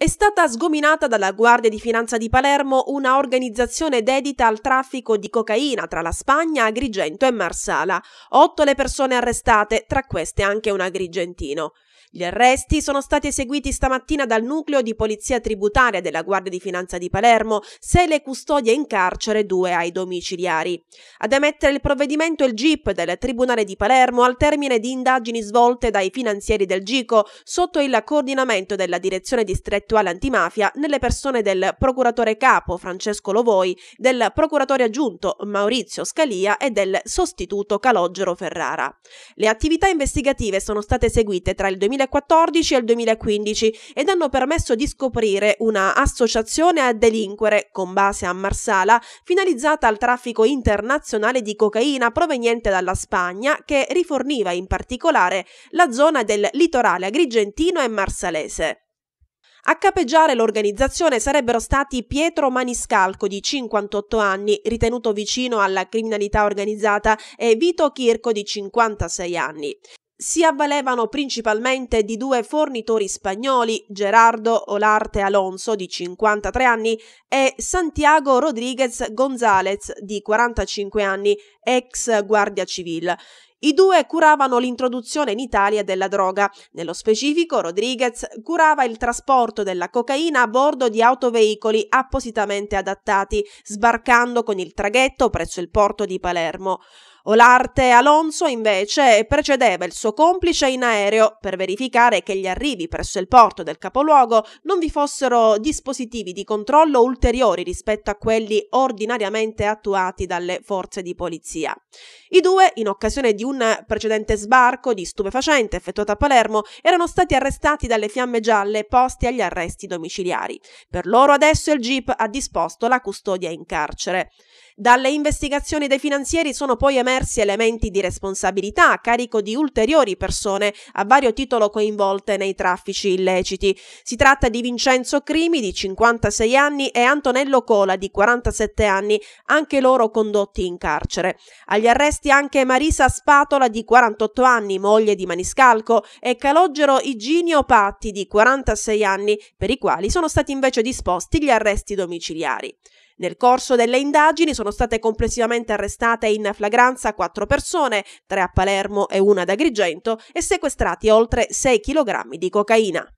È stata sgominata dalla Guardia di Finanza di Palermo una organizzazione dedita al traffico di cocaina tra la Spagna, Agrigento e Marsala. Otto le persone arrestate, tra queste anche un agrigentino. Gli arresti sono stati eseguiti stamattina dal nucleo di polizia tributaria della Guardia di Finanza di Palermo, sei le custodie in carcere, due ai domiciliari. Ad emettere il provvedimento il GIP del Tribunale di Palermo al termine di indagini svolte dai finanzieri del GICO sotto il coordinamento della Direzione Distrettuale Antimafia nelle persone del procuratore capo Francesco Lovoi, del procuratore aggiunto Maurizio Scalia e del sostituto Calogero Ferrara. Le attività investigative sono state eseguite tra il 2000 2014 al 2015 ed hanno permesso di scoprire una associazione a delinquere con base a Marsala finalizzata al traffico internazionale di cocaina proveniente dalla Spagna che riforniva in particolare la zona del litorale agrigentino e marsalese. A capeggiare l'organizzazione sarebbero stati Pietro Maniscalco di 58 anni, ritenuto vicino alla criminalità organizzata, e Vito Chirco di 56 anni si avvalevano principalmente di due fornitori spagnoli, Gerardo Olarte Alonso di 53 anni e Santiago Rodríguez González di 45 anni, ex guardia civile. I due curavano l'introduzione in Italia della droga. Nello specifico, Rodriguez curava il trasporto della cocaina a bordo di autoveicoli appositamente adattati, sbarcando con il traghetto presso il porto di Palermo. Olarte Alonso invece precedeva il suo complice in aereo per verificare che gli arrivi presso il porto del capoluogo non vi fossero dispositivi di controllo ulteriori rispetto a quelli ordinariamente attuati dalle forze di polizia. I due, in occasione di un precedente sbarco di stupefacente effettuato a Palermo, erano stati arrestati dalle fiamme gialle posti agli arresti domiciliari. Per loro adesso il GIP ha disposto la custodia in carcere. Dalle investigazioni dei finanzieri sono poi emerse diversi elementi di responsabilità a carico di ulteriori persone a vario titolo coinvolte nei traffici illeciti. Si tratta di Vincenzo Crimi di 56 anni e Antonello Cola di 47 anni, anche loro condotti in carcere. Agli arresti anche Marisa Spatola di 48 anni, moglie di Maniscalco, e Calogero Iginio Patti di 46 anni, per i quali sono stati invece disposti gli arresti domiciliari. Nel corso delle indagini sono state complessivamente arrestate in flagranza quattro persone, tre a Palermo e una ad Agrigento, e sequestrati oltre 6 kg di cocaina.